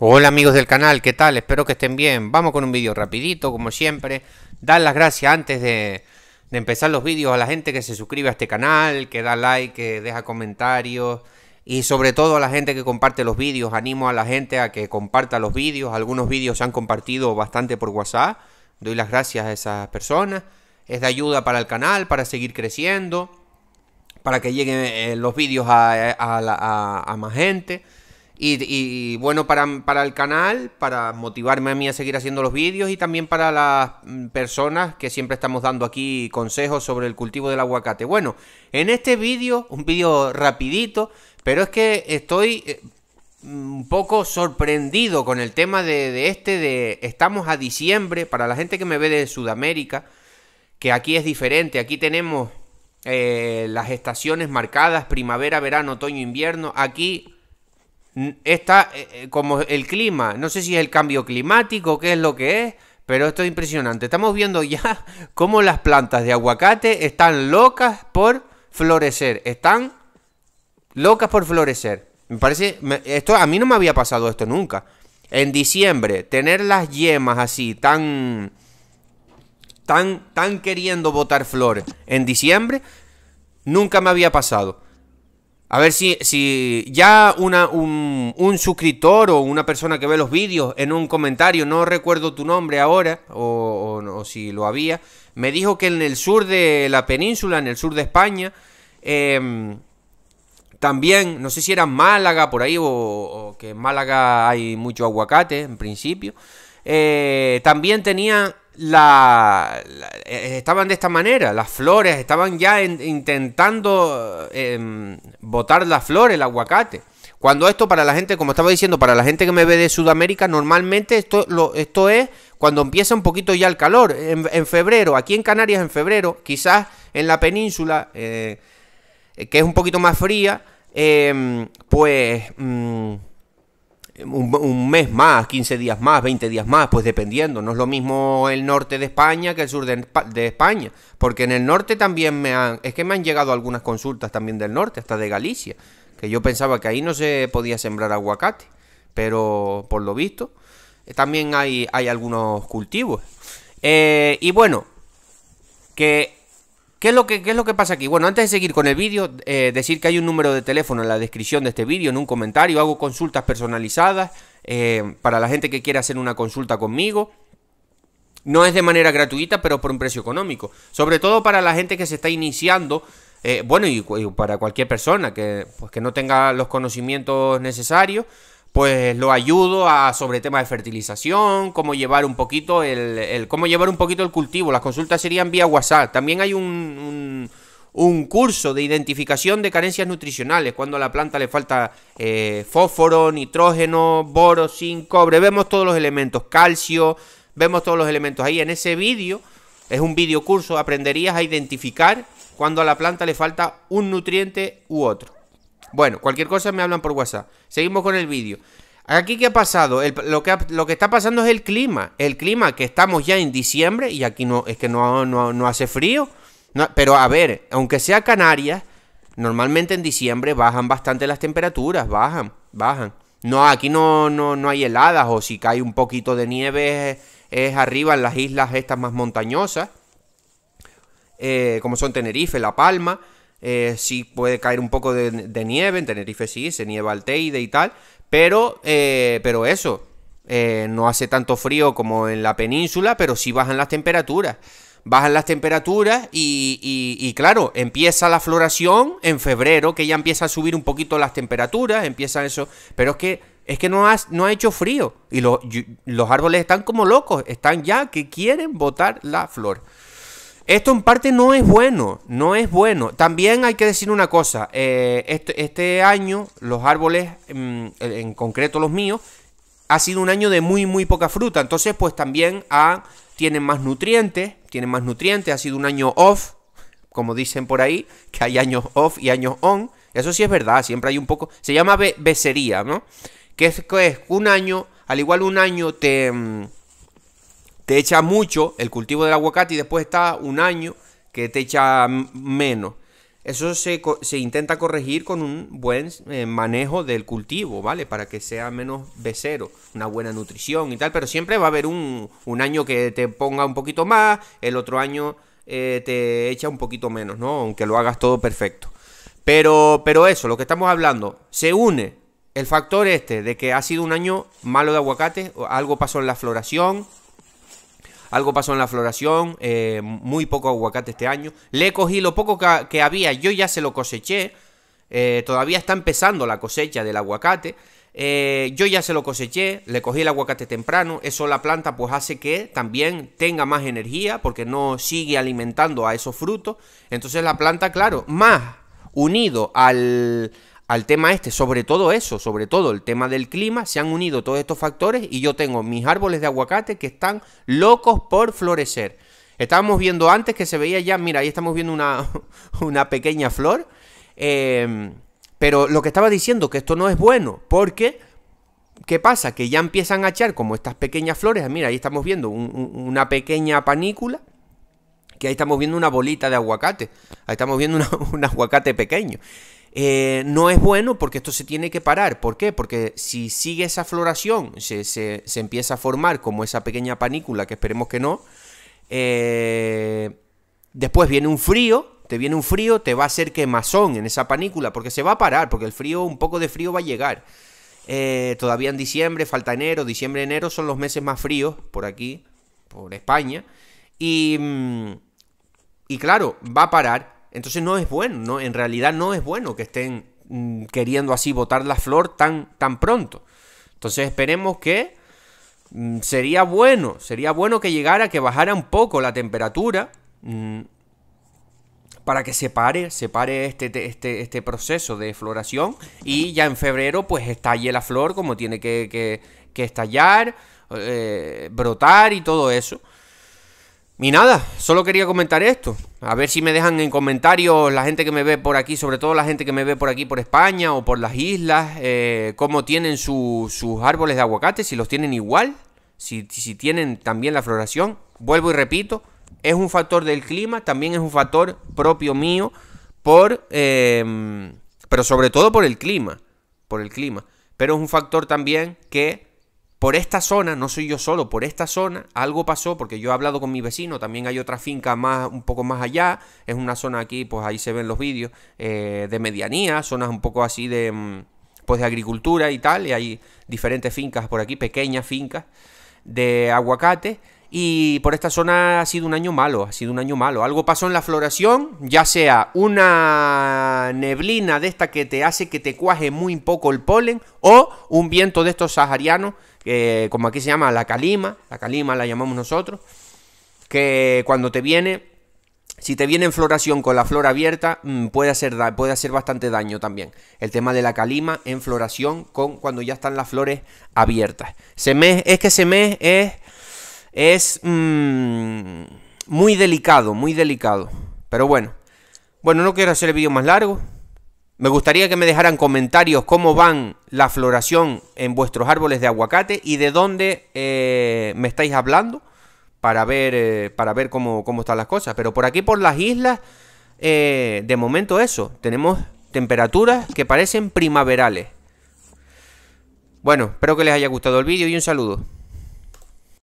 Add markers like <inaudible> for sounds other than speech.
Hola amigos del canal, ¿qué tal? Espero que estén bien. Vamos con un vídeo rapidito, como siempre. Dar las gracias antes de, empezar los vídeos a la gente que se suscribe a este canal, que da like, que deja comentarios. Y sobre todo a la gente que comparte los vídeos. Animo a la gente a que comparta los vídeos. Algunos vídeos se han compartido bastante por WhatsApp. Doy las gracias a esas personas. Es de ayuda para el canal, para seguir creciendo, para que lleguen eh, los vídeos a más gente. Y, bueno, para, para el canal, para motivarme a mí a seguir haciendo los vídeos y también para las mm, personas que siempre estamos dando aquí consejos sobre el cultivo del aguacate. Bueno, en este vídeo, un vídeo rapidito, pero es que estoy eh, mm, un poco sorprendido con el tema de, este, de estamos a diciembre, para la gente que me ve de Sudamérica, que aquí es diferente, aquí tenemos eh, las estaciones marcadas, primavera, verano, otoño, invierno, aquí está eh, eh, como el clima, no sé si es el cambio climático, qué es lo que es, pero esto es impresionante. Estamos viendo ya <laughs> cómo las plantas de aguacate están locas por florecer, están locas por florecer. Me parece, esto a mí no me había pasado esto nunca. En diciembre, tener las yemas así, tan, tan, tan queriendo botar flores en diciembre, nunca me había pasado. A ver si, ya un, suscriptor o una persona que ve los vídeos en un comentario, no recuerdo tu nombre ahora o, si lo había, me dijo que en el sur de la península, en el sur de España, em, también, no sé si era Málaga por ahí o, que en Málaga hay mucho aguacate en principio, eh, también tenía la, eh, estaban de esta manera, las flores, estaban ya intentando em, botar las flores, el aguacate. Cuando esto para la gente, como estaba diciendo, para la gente que me ve de Sudamérica, normalmente esto, lo, esto es cuando empieza un poquito ya el calor, en, febrero, aquí en Canarias en febrero, quizás en la península, eh, que es un poquito más fría, em, pues... Mm, un, mes más, 15 días más, 20 días más, pues dependiendo. No es lo mismo el norte de España que el sur de, España, porque en el norte también me han, es que me han llegado algunas consultas también del norte, hasta de Galicia, que yo pensaba que ahí no se podía sembrar aguacate, pero por lo visto eh, también hay, hay algunos cultivos. Eh, y bueno, que ¿Qué es, lo que, es lo que pasa aquí? Bueno, antes de seguir con el vídeo, eh, decir que hay un número de teléfono en la descripción de este vídeo, en un comentario, hago consultas personalizadas eh, para la gente que quiera hacer una consulta conmigo. No es de manera gratuita, pero por un precio económico. Sobre todo para la gente que se está iniciando, eh, bueno, y, para cualquier persona que, pues, que no tenga los conocimientos necesarios pues lo ayudo a sobre temas de fertilización, cómo llevar un poquito el, cómo llevar un poquito el cultivo. Las consultas serían vía WhatsApp. También hay un, un, curso de identificación de carencias nutricionales, cuando a la planta le falta eh, fósforo, nitrógeno, boro, zinc, cobre. Vemos todos los elementos, calcio, vemos todos los elementos ahí. En ese vídeo, es un vídeo curso, aprenderías a identificar cuando a la planta le falta un nutriente u otro. Bueno, cualquier cosa me hablan por WhatsApp. Seguimos con el vídeo. Aquí qué ha pasado? lo, que, lo que está pasando es el clima. El clima que estamos ya en diciembre y aquí no es que no, hace frío. pero a ver, aunque sea Canarias, normalmente en diciembre bajan bastante las temperaturas, bajan, bajan. No, aquí no, no, hay heladas o si cae un poquito de nieve es, arriba en las islas estas más montañosas, eh, como son Tenerife, La Palma. Eh, sí puede caer un poco de, nieve, en Tenerife sí, se nieva el Teide y tal, pero, eh, pero eso, eh, no hace tanto frío como en la península, pero sí bajan las temperaturas. Bajan las temperaturas y, claro, empieza la floración en febrero, que ya empieza a subir un poquito las temperaturas, empieza eso, pero es que, es que no, ha, no ha hecho frío y los, los árboles están como locos, están ya que quieren botar la flor. Esto en parte no es bueno, no es bueno. También hay que decir una cosa, eh, este, este, año los árboles, mm, en, concreto los míos, ha sido un año de muy, muy poca fruta. Entonces, pues también ah, tienen más nutrientes, tienen más nutrientes, ha sido un año off, como dicen por ahí, que hay años off y años on. Eso sí es verdad, siempre hay un poco... Se llama becería, ¿no? Que es, que es un año, al igual un año te mm, te echa mucho el cultivo del aguacate y después está un año que te echa menos. Eso se, intenta corregir con un buen eh, manejo del cultivo, ¿vale? Para que sea menos becero, una buena nutrición y tal, pero siempre va a haber un, un año que te ponga un poquito más, el otro año eh, te echa un poquito menos, ¿no? Aunque lo hagas todo perfecto. Pero, pero eso, lo que estamos hablando, se une el factor este de que ha sido un año malo de aguacate, algo pasó en la floración, algo pasó en la floración, eh, muy poco aguacate este año. Le cogí lo poco que, había, yo ya se lo coseché. Eh, todavía está empezando la cosecha del aguacate. Eh, yo ya se lo coseché, le cogí el aguacate temprano. Eso la planta pues hace que también tenga más energía porque no sigue alimentando a esos frutos. Entonces la planta, claro, más unido al, al tema este, sobre todo eso, sobre todo el tema del clima, se han unido todos estos factores y yo tengo mis árboles de aguacate que están locos por florecer. Estábamos viendo antes que se veía ya, mira, ahí estamos viendo una, <laughs> pequeña flor. Em, pero lo que estaba diciendo, que esto no es bueno, porque, ¿qué pasa? Que ya empiezan a echar como estas pequeñas flores, ah, mira, ahí estamos viendo una pequeña panícula que ahí estamos viendo una bolita de aguacate. Ahí estamos viendo <laughs> un aguacate pequeño. Eh, no es bueno porque esto se tiene que parar. ¿Por qué? Porque si sigue esa floración, se, se, empieza a formar como esa pequeña panícula, que esperemos que no. Eh, después viene un frío, te viene un frío, te va a hacer quemazón en esa panícula, porque se va a parar, porque el frío, un poco de frío va a llegar. Eh, todavía en diciembre, falta enero, diciembre, enero son los meses más fríos por aquí, por España. Y, mm, y claro, va a parar. Entonces no es bueno, ¿no? en realidad no es bueno que estén mm, queriendo así botar la flor tan, tan pronto. Entonces esperemos que mm, sería bueno, sería bueno que llegara, que bajara un poco la temperatura mm, para que se pare, se pare este, este, este, proceso de floración y ya en febrero pues estalle la flor como tiene que, que, estallar, eh, brotar y todo eso. Y nada, solo quería comentar esto. A ver si me dejan en comentarios la gente que me ve por aquí, sobre todo la gente que me ve por aquí por España o por las islas, eh, cómo tienen sus árboles de aguacate, si los tienen igual, si, tienen también la floración. Vuelvo y repito, es un factor del clima, también es un factor propio mío, por, em, pero sobre todo por el clima, por el clima. Pero es un factor también que por esta zona, no soy yo solo, por esta zona algo pasó porque yo he hablado con mi vecino, también hay otra finca más, un poco más allá, es una zona aquí, pues ahí se ven los vídeos, eh, de medianía, zonas un poco así de, mm, pues de agricultura y tal, y hay diferentes fincas por aquí, pequeñas fincas de aguacate y por esta zona ha sido un año malo, ha sido un año malo. Algo pasó en la floración, ya sea una neblina de esta que te hace que te cuaje muy poco el polen, o un viento de estos saharianos, que como aquí se llama la calima, la calima la llamamos nosotros, que cuando te viene, si te viene en floración con la flor abierta, mm, puede hacer, puede hacer bastante daño también. El tema de la calima en floración con cuando ya están las flores abiertas. me es que semés es es mm, muy delicado, muy delicado. Pero bueno, bueno, no quiero hacer el vídeo más largo. Me gustaría que me dejaran comentarios cómo van la floración en vuestros árboles de aguacate y de dónde eh, me estáis hablando para ver, eh, para ver cómo, están las cosas. Pero por aquí, por las islas, eh, de momento eso. Tenemos temperaturas que parecen primaverales. Bueno, espero que les haya gustado el vídeo y un saludo.